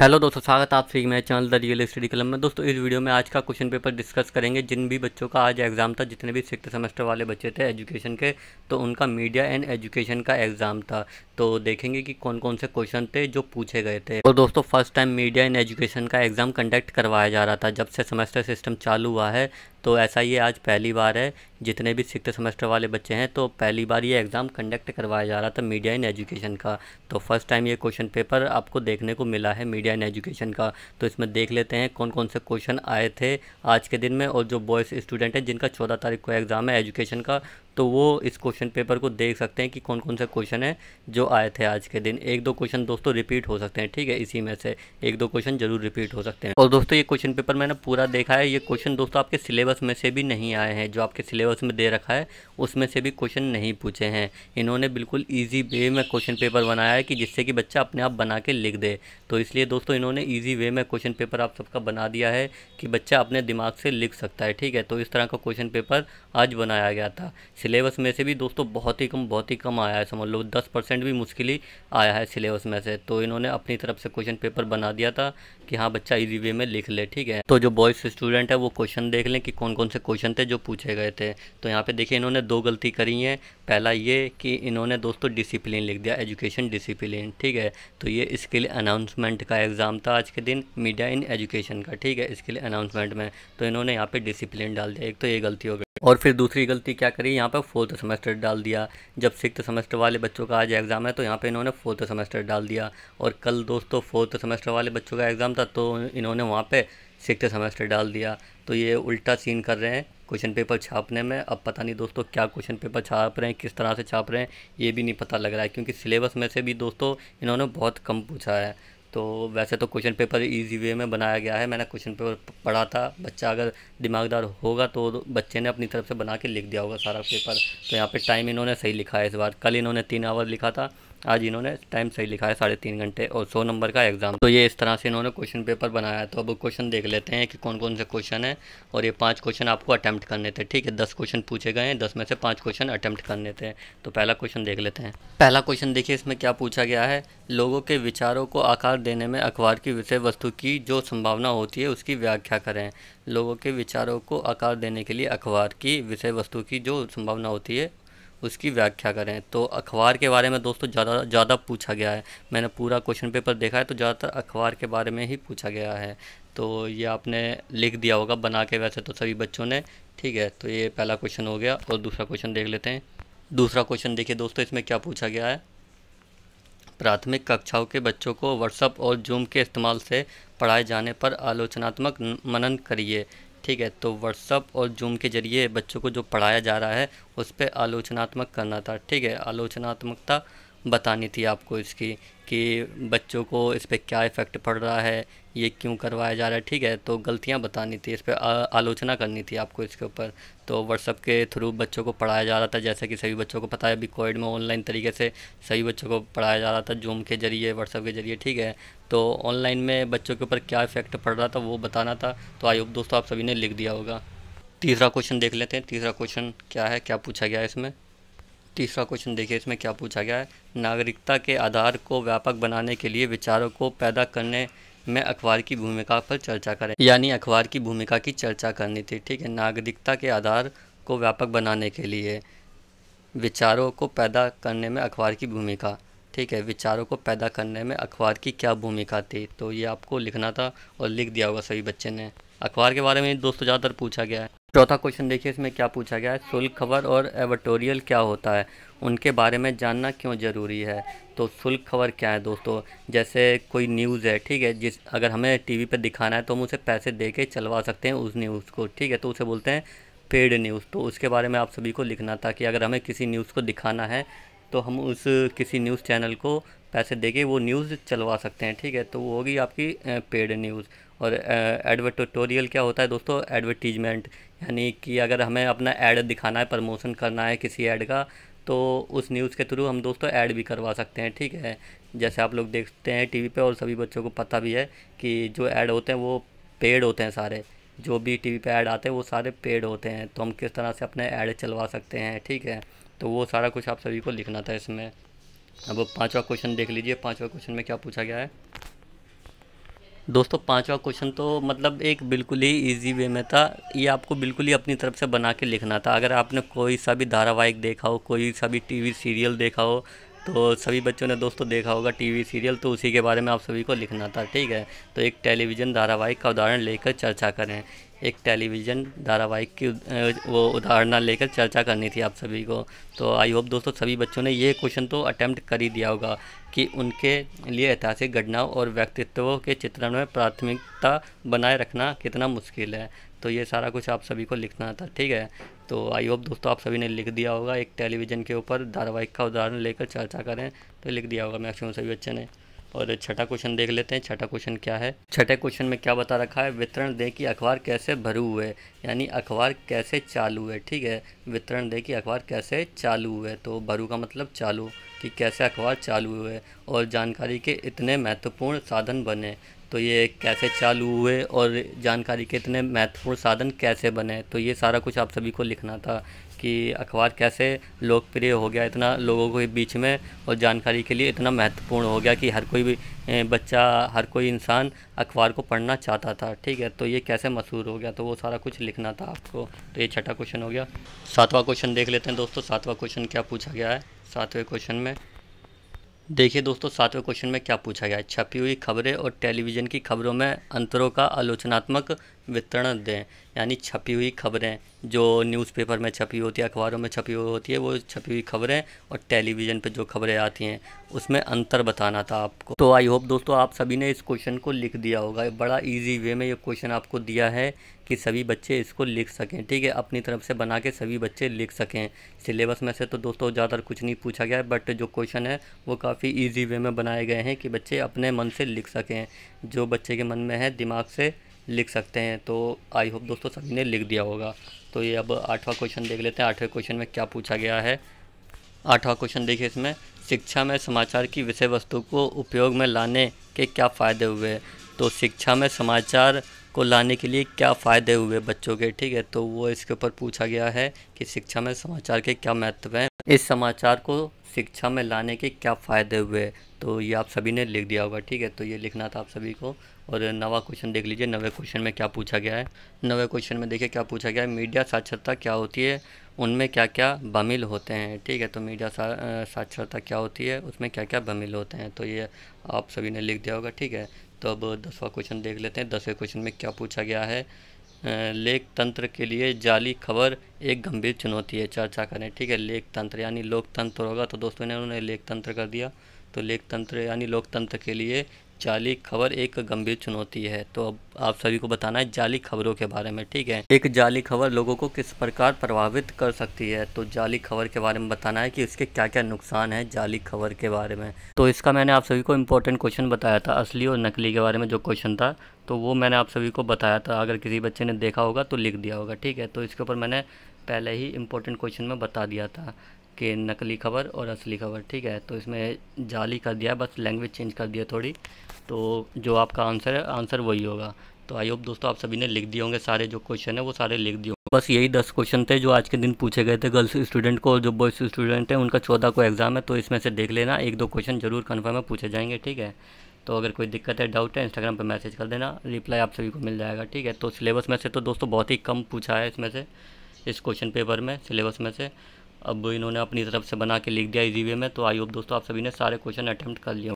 hello दोस्तों स्वागत आप सभी मेरे चैनल द रियल स्टडी कलम में दोस्तों इस वीडियो में आज का क्वेश्चन पेपर डिस्कस करेंगे जिन भी बच्चों का आज एग्ज़ाम था जितने भी सिक्स सेमेस्टर वाले बच्चे थे एजुकेशन के तो उनका मीडिया एंड एजुकेशन का एग्ज़ाम था तो देखेंगे कि कौन कौन से क्वेश्चन थे जो पूछे गए थे और दोस्तों first time media and education का एग्ज़ाम कंडक्ट करवाया जा रहा था जब से सेमेस्टर सिस्टम चालू हुआ है तो ऐसा ये आज पहली बार है जितने भी सिक्स सेमेस्टर वाले बच्चे हैं तो पहली बार ये एग्ज़ाम कंडक्ट करवाया जा रहा था मीडिया इन एजुकेशन का तो फर्स्ट टाइम ये क्वेश्चन पेपर आपको देखने को मिला है मीडिया इन एजुकेशन का तो इसमें देख लेते हैं कौन कौन से क्वेश्चन आए थे आज के दिन में और जो बॉयज़ स्टूडेंट हैं जिनका चौदह तारीख को एग्ज़ाम है एजुकेशन का तो वो इस क्वेश्चन पेपर को देख सकते हैं कि कौन कौन से क्वेश्चन हैं जो आए थे आज के दिन एक दो क्वेश्चन दोस्तों रिपीट हो सकते हैं ठीक है इसी में से एक दो क्वेश्चन जरूर रिपीट हो सकते हैं और दोस्तों ये क्वेश्चन पेपर मैंने पूरा देखा है ये क्वेश्चन दोस्तों आपके सिलेबस में से भी नहीं आए हैं जो आपके सिलेबस में दे रखा है उसमें से भी क्वेश्चन नहीं पूछे हैं इन्होंने बिल्कुल ईजी वे में क्वेश्चन पेपर बनाया है कि जिससे कि बच्चा अपने आप बना के लिख दे तो इसलिए दोस्तों इन्होंने ईजी वे में क्वेश्चन पेपर आप सबका बना दिया है कि बच्चा अपने दिमाग से लिख सकता है ठीक है तो इस तरह का क्वेश्चन पेपर आज बनाया गया था सिलेबस में से भी दोस्तों बहुत ही कम बहुत ही कम आया है समझ लो दस परसेंट भी मुश्किल ही आया है सिलेबस में से तो इन्होंने अपनी तरफ से क्वेश्चन पेपर बना दिया था कि हाँ बच्चा इजी वे में लिख ले ठीक है तो जो बॉयज़ स्टूडेंट है वो क्वेश्चन देख लें कि कौन कौन से क्वेश्चन थे जो पूछे गए थे तो यहाँ पर देखिए इन्होंने दो गलती करी हैं पहला ये कि इन्होंने दोस्तों डिसिप्लिन लिख दिया एजुकेशन डिसिप्लिन ठीक है तो ये इसके लिए अनाउंसमेंट का एग्ज़ाम था आज के दिन मीडिया इन एजुकेशन का ठीक है इसके लिए अनाउंसमेंट में तो इन्होंने यहाँ पे डिसिप्लिन डाल दिया एक तो ये गलती हो गई और फिर दूसरी गलती क्या करी यहाँ पे पर फोर्थ सेमेस्टर डाल दिया जब सिक्स सेमेस्टर वाले बच्चों का आज एग्ज़ाम है तो यहाँ पे इन्होंने फोर्थ सेमेस्टर डाल दिया और कल दोस्तों फोर्थ सेमेस्टर वाले बच्चों का एग्ज़ाम था तो इन्होंने वहाँ पर सिक्स सेमेस्टर डाल दिया तो ये उल्टा सीन कर रहे हैं क्वेश्चन पेपर छापने में अब पता नहीं दोस्तों क्या क्वेश्चन पेपर छाप रहे हैं किस तरह से छाप रहे हैं ये भी नहीं पता लग रहा है क्योंकि सिलेबस में से भी दोस्तों इन्होंने बहुत कम पूछा है तो वैसे तो क्वेश्चन पेपर इजी वे में बनाया गया है मैंने क्वेश्चन पेपर पढ़ा था बच्चा अगर दिमागदार होगा तो बच्चे ने अपनी तरफ से बना के लिख दिया होगा सारा पेपर तो यहाँ पे टाइम इन्होंने सही लिखा है इस बार कल इन्होंने तीन आवर लिखा था आज इन्होंने टाइम सही लिखा है साढ़े तीन घंटे और सौ नंबर का एग्ज़ाम तो ये इस तरह से इन्होंने क्वेश्चन पेपर बनाया है तो अब क्वेश्चन देख लेते हैं कि कौन कौन से क्वेश्चन है और ये पाँच क्वेश्चन आपको अटैम्प्ट करने थे ठीक है दस क्वेश्चन पूछे गए हैं दस में से पाँच क्वेश्चन अटैम्प्ट करने थे तो पहला क्वेश्चन देख लेते हैं पहला क्वेश्चन देखिए इसमें क्या पूछा गया है लोगों के विचारों को आकार देने में अखबार की विषय वस्तु की जो संभावना होती है उसकी व्याख्या करें लोगों के विचारों को आकार देने के लिए अखबार की विषय वस्तु की जो संभावना होती है उसकी व्याख्या करें तो अखबार के बारे में दोस्तों ज़्यादा ज़्यादा पूछा गया है मैंने पूरा क्वेश्चन पेपर देखा है तो ज़्यादातर अखबार के बारे में ही पूछा गया है तो ये आपने लिख दिया होगा बना के वैसे तो सभी बच्चों ने ठीक है तो ये पहला क्वेश्चन हो गया और दूसरा क्वेश्चन देख लेते हैं दूसरा क्वेश्चन देखिए दोस्तों इसमें क्या पूछा गया है प्राथमिक कक्षाओं के बच्चों को व्हाट्सअप और जूम के इस्तेमाल से पढ़ाए जाने पर आलोचनात्मक मनन करिए ठीक है तो व्हाट्सअप और जूम के जरिए बच्चों को जो पढ़ाया जा रहा है उस पर आलोचनात्मक करना था ठीक है आलोचनात्मकता बतानी थी आपको इसकी कि बच्चों को इस पर क्या इफ़ेक्ट पड़ रहा है ये क्यों करवाया जा रहा है ठीक है तो गलतियाँ बतानी थी इस पर आलोचना करनी थी आपको इसके ऊपर तो व्हाट्सअप के थ्रू बच्चों को पढ़ाया जा रहा था जैसे कि सभी बच्चों को पता है अभी कोविड में ऑनलाइन तरीके से सभी बच्चों को पढ़ाया जा रहा था जूम के ज़रिए व्हाट्सअप के ज़रिए ठीक है तो ऑनलाइन में बच्चों के ऊपर क्या इफ़ेक्ट पड़ रहा था वो बताना था तो आई होप दोस्तों आप सभी ने लिख दिया होगा तीसरा क्वेश्चन देख लेते हैं तीसरा क्वेश्चन क्या है क्या पूछा गया है इसमें तीसरा क्वेश्चन देखिए इसमें क्या पूछा गया है नागरिकता के आधार को व्यापक बनाने के लिए विचारों को पैदा करने में अखबार की भूमिका पर चर्चा करें यानी अखबार की भूमिका की चर्चा करनी थी ठीक है नागरिकता के आधार को व्यापक बनाने के लिए विचारों को पैदा करने में अखबार की भूमिका ठीक है विचारों को पैदा करने में अखबार की क्या भूमिका थी तो ये आपको लिखना था और लिख दिया होगा सभी बच्चे ने अखबार के बारे में दोस्तों ज़्यादातर पूछा गया है चौथा क्वेश्चन देखिए इसमें क्या पूछा गया है शुल्क खबर और एवटोरियल क्या होता है उनके बारे में जानना क्यों ज़रूरी है तो शुल्क खबर क्या है दोस्तों जैसे कोई न्यूज़ है ठीक है जिस अगर हमें टीवी पर दिखाना है तो हम उसे पैसे दे के चलवा सकते हैं उस न्यूज़ को ठीक है तो उसे बोलते हैं पेड न्यूज़ तो उसके बारे में आप सभी को लिखना था कि अगर हमें किसी न्यूज़ को दिखाना है तो हम उस किसी न्यूज़ चैनल को पैसे देके वो न्यूज़ चलवा सकते हैं ठीक है तो वो होगी आपकी पेड न्यूज़ और एडवर्टोरियल क्या होता है दोस्तों एडवर्टीजमेंट यानी कि अगर हमें अपना ऐड दिखाना है प्रमोशन करना है किसी ऐड का तो उस न्यूज़ के थ्रू हम दोस्तों ऐड भी करवा सकते हैं ठीक है जैसे आप लोग देखते हैं टीवी पे और सभी बच्चों को पता भी है कि जो ऐड होते हैं वो पेड होते हैं सारे जो भी टीवी पे ऐड आते हैं वो सारे पेड होते हैं तो हम किस तरह से अपने ऐड चलवा सकते हैं ठीक है तो वो सारा कुछ आप सभी को लिखना था इसमें अब पांचवा क्वेश्चन देख लीजिए पांचवा क्वेश्चन में क्या पूछा गया है दोस्तों पांचवा क्वेश्चन तो मतलब एक बिल्कुल ही इजी वे में था ये आपको बिल्कुल ही अपनी तरफ से बना के लिखना था अगर आपने कोई सा भी धारावाहिक देखा हो कोई सा भी टीवी सीरियल देखा हो तो सभी बच्चों ने दोस्तों देखा होगा टीवी सीरियल तो उसी के बारे में आप सभी को लिखना था ठीक है तो एक टेलीविज़न धारावाहिक का उदाहरण लेकर चर्चा करें एक टेलीविज़न धारावाहिक की वो उदाहरण लेकर चर्चा करनी थी आप सभी को तो आई होप दोस्तों सभी बच्चों ने ये क्वेश्चन तो अटैम्प्ट कर ही दिया होगा कि उनके लिए ऐतिहासिक घटनाओं और व्यक्तित्वों के चित्रण में प्राथमिकता बनाए रखना कितना मुश्किल है तो ये सारा कुछ आप सभी को लिखना था ठीक है तो आई होप दोस्तों आप सभी ने लिख दिया होगा एक टेलीविज़न के ऊपर धारावाहिक का उदाहरण लेकर चर्चा करें तो लिख दिया होगा मैक्सिमम सभी बच्चे ने और छठा क्वेश्चन देख लेते हैं छठा क्वेश्चन क्या है छठे क्वेश्चन में क्या बता रखा है वितरण दे कि अखबार कैसे भरू हुए यानी अखबार कैसे चालू है ठीक है वितरण दे कि अखबार कैसे चालू हुए तो भरू का मतलब चालू कि कैसे अखबार चालू हुए और जानकारी के इतने महत्वपूर्ण साधन बने तो ये कैसे चालू हुए और जानकारी के इतने महत्वपूर्ण साधन कैसे बने तो ये सारा कुछ आप सभी को लिखना था कि अखबार कैसे लोकप्रिय हो गया इतना लोगों के बीच में और जानकारी के लिए इतना महत्वपूर्ण हो गया कि हर कोई भी बच्चा हर कोई इंसान अखबार को पढ़ना चाहता था ठीक है तो ये कैसे मशहूर हो गया तो वो सारा कुछ लिखना था आपको तो ये छठा क्वेश्चन हो गया सातवां क्वेश्चन देख लेते हैं दोस्तों सातवां क्वेश्चन क्या पूछा गया है सातवें क्वेश्चन में देखिए दोस्तों सातवें क्वेश्चन में क्या पूछा गया है छपी हुई खबरें और टेलीविज़न की खबरों में अंतरों का आलोचनात्मक वितरण दें यानी छपी हुई खबरें जो न्यूज़पेपर में छपी होती है अखबारों में छपी हुई होती है वो छपी हुई खबरें और टेलीविज़न पे जो खबरें आती हैं उसमें अंतर बताना था आपको तो आई होप दोस्तों आप सभी ने इस क्वेश्चन को लिख दिया होगा बड़ा ईजी वे में ये क्वेश्चन आपको दिया है कि सभी बच्चे इसको लिख सकें ठीक है अपनी तरफ से बना के सभी बच्चे लिख सकें सिलेबस में से तो दोस्तों ज़्यादातर कुछ नहीं पूछा गया है बट जो क्वेश्चन है वो काफ़ी ईजी वे में बनाए गए हैं कि बच्चे अपने मन से लिख सकें जो बच्चे के मन में है दिमाग से लिख सकते हैं तो आई होप दोस्तों सभी ने लिख दिया होगा तो ये अब आठवां क्वेश्चन देख लेते हैं आठवें क्वेश्चन में क्या पूछा गया है आठवां क्वेश्चन देखिए इसमें शिक्षा में समाचार की विषय वस्तु को उपयोग में लाने के क्या फ़ायदे हुए तो शिक्षा में समाचार को लाने के लिए क्या फ़ायदे हुए बच्चों के ठीक है तो वो इसके ऊपर पूछा गया है कि शिक्षा में समाचार के क्या महत्व हैं इस समाचार को शिक्षा में लाने के क्या फ़ायदे हुए तो ये आप सभी ने लिख दिया होगा ठीक है तो ये लिखना था आप सभी को और नवा क्वेश्चन देख लीजिए नवे क्वेश्चन में क्या पूछा गया है नवे क्वेश्चन में देखिए क्या पूछा गया है मीडिया साक्षरता क्या होती है उनमें क्या क्या बमिल होते हैं ठीक है तो मीडिया साक्षरता क्या होती है उसमें क्या क्या बमिल होते हैं तो ये आप सभी ने लिख दिया होगा ठीक है तो अब दसवा क्वेश्चन देख लेते हैं दसवें क्वेश्चन में क्या पूछा गया है लेख तंत्र के लिए जाली खबर एक गंभीर चुनौती है चर्चा करें ठीक है लेख तंत्र यानी लोकतंत्र होगा तो दोस्तों ने उन्होंने लेख तंत्र कर दिया तो लेख तंत्र यानी लोकतंत्र के लिए जाली खबर एक गंभीर चुनौती है तो अब आप सभी को बताना है जाली खबरों के बारे में ठीक है एक जाली खबर लोगों को किस प्रकार प्रभावित कर सकती है तो जाली खबर के बारे में बताना है कि इसके क्या क्या नुकसान है जाली खबर के बारे में तो इसका मैंने आप सभी को इम्पोर्टेंट क्वेश्चन बताया था असली और नकली के बारे में जो क्वेश्चन था तो वो मैंने आप सभी को बताया था अगर किसी बच्चे ने देखा होगा तो लिख दिया होगा ठीक है तो इसके ऊपर मैंने पहले ही इम्पोर्टेंट क्वेश्चन में बता दिया था कि नकली खबर और असली खबर ठीक है तो इसमें जाली कर दिया बस लैंग्वेज चेंज कर दिया थोड़ी तो जो आपका आंसर है आंसर वही होगा तो आई होप दोस्तों आप सभी ने लिख दिए होंगे सारे जो क्वेश्चन है वो सारे लिख दिए बस यही दस क्वेश्चन थे जो आज के दिन पूछे गए थे गर्ल्स स्टूडेंट को जो बॉयज़ स्टूडेंट हैं उनका चौदह को एग्ज़ाम है तो इसमें से देख लेना एक दो क्वेश्चन जरूर कन्फर्म है पूछे जाएंगे ठीक है तो अगर कोई दिक्कत है डाउट है इंस्टाग्राम पर मैसेज कर देना रिप्लाई आप सभी को मिल जाएगा ठीक है तो सिलेबस में से तो दोस्तों बहुत ही कम पूछा है इसमें से इस क्वेश्चन पेपर में सिलेबस में से अब इन्होंने अपनी तरफ से बना के लिख दिया इजी वे में तो आई होप दोस्तों आप सभी ने सारे क्वेश्चन अटैम्प्ट कर लिया